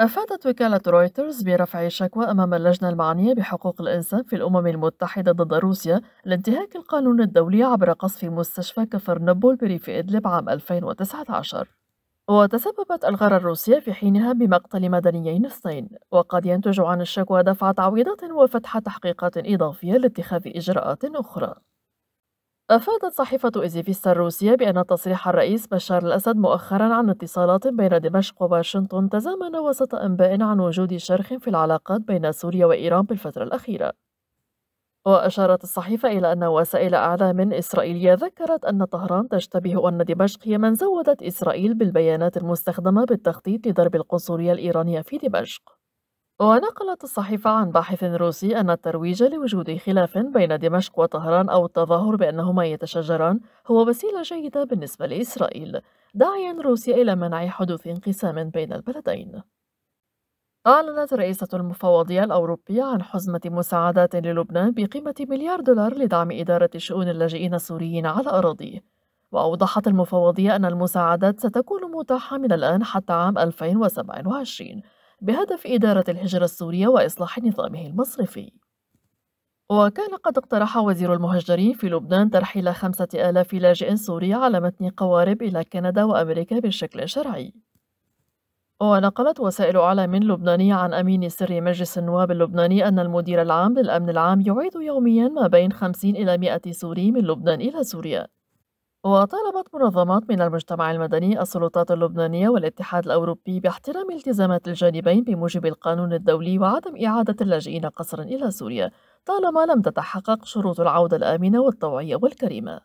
أفادت وكالة رويترز برفع شكوى أمام اللجنة المعنية بحقوق الإنسان في الأمم المتحدة ضد روسيا لانتهاك القانون الدولي عبر قصف مستشفى كفر بري في إدلب عام 2019 وتسببت الغارة الروسية في حينها بمقتل مدنيين اثنين وقد ينتج عن الشكوى دفع تعويضات وفتح تحقيقات إضافية لاتخاذ إجراءات أخرى أفادت صحيفة إزيفيستا الروسية بأن تصريح الرئيس بشار الأسد مؤخرا عن اتصالات بين دمشق وواشنطن تزامن وسط أنباء عن وجود شرخ في العلاقات بين سوريا وإيران بالفترة الأخيرة وأشارت الصحيفة إلى أن وسائل أعلام إسرائيلية ذكرت أن طهران تشتبه أن دمشق هي من زودت إسرائيل بالبيانات المستخدمة بالتخطيط لضرب القنصلية الإيرانية في دمشق ونقلت الصحيفة عن باحث روسي أن الترويج لوجود خلاف بين دمشق وطهران أو التظاهر بأنهما يتشاجران هو وسيلة جيدة بالنسبة لإسرائيل داعيا روسيا إلى منع حدوث انقسام بين البلدين أعلنت رئيسة المفوضية الأوروبية عن حزمة مساعدات للبنان بقيمة مليار دولار لدعم إدارة شؤون اللاجئين السوريين على أراضيه وأوضحت المفوضية أن المساعدات ستكون متاحة من الآن حتى عام 2027 بهدف إدارة الهجرة السورية وإصلاح نظامه المصرفي وكان قد اقترح وزير المهجرين في لبنان ترحيل خمسة آلاف لاجئ سوري على متن قوارب إلى كندا وأمريكا بشكل شرعي ونقلت وسائل إعلام لبنانية عن أمين سر مجلس النواب اللبناني أن المدير العام للأمن العام يعيد يوميا ما بين 50 إلى 100 سوري من لبنان إلى سوريا وطالبت منظمات من المجتمع المدني السلطات اللبنانية والاتحاد الأوروبي باحترام التزامات الجانبين بموجب القانون الدولي وعدم إعادة اللاجئين قسرا إلى سوريا طالما لم تتحقق شروط العودة الآمنة والطوعية والكريمة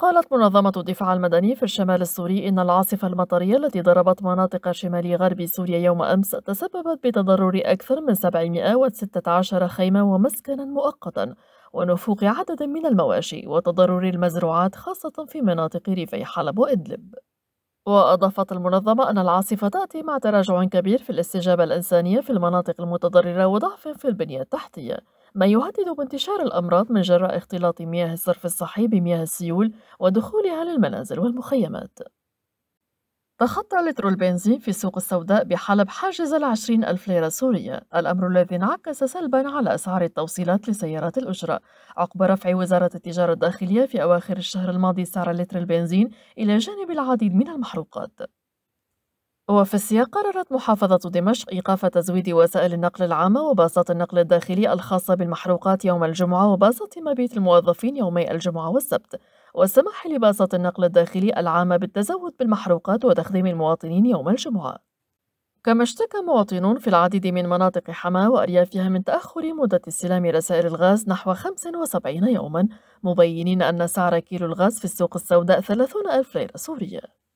قالت منظمة الدفاع المدني في الشمال السوري إن العاصفة المطرية التي ضربت مناطق شمال غرب سوريا يوم أمس تسببت بتضرر أكثر من 716 خيمة ومسكنا مؤقتا ونفوق عدد من المواشي وتضرر المزروعات خاصة في مناطق ريفي حلب وإدلب وأضافت المنظمة أن العاصفة تأتي مع تراجع كبير في الاستجابة الإنسانية في المناطق المتضررة وضعف في البنية التحتية ما يهدد بانتشار الأمراض من جراء اختلاط مياه الصرف الصحي بمياه السيول ودخولها للمنازل والمخيمات تخطى لتر البنزين في السوق السوداء بحلب حاجز العشرين ألف ليرة سورية الأمر الذي انعكس سلبا على أسعار التوصيلات لسيارات الأجرة عقب رفع وزارة التجارة الداخلية في أواخر الشهر الماضي سعر لتر البنزين إلى جانب العديد من المحروقات وفي السياق قررت محافظة دمشق إيقاف تزويد وسائل النقل العامة وباصات النقل الداخلي الخاصة بالمحروقات يوم الجمعة وباصات مبيت الموظفين يومي الجمعة والسبت والسماح لباصات النقل الداخلي العامة بالتزود بالمحروقات وتخديم المواطنين يوم الجمعة كما اشتكى مواطنون في العديد من مناطق حماة وأريافها من تأخر مدة استلام رسائل الغاز نحو 75 يوما مبينين أن سعر كيلو الغاز في السوق السوداء 30 ألف ليرة سورية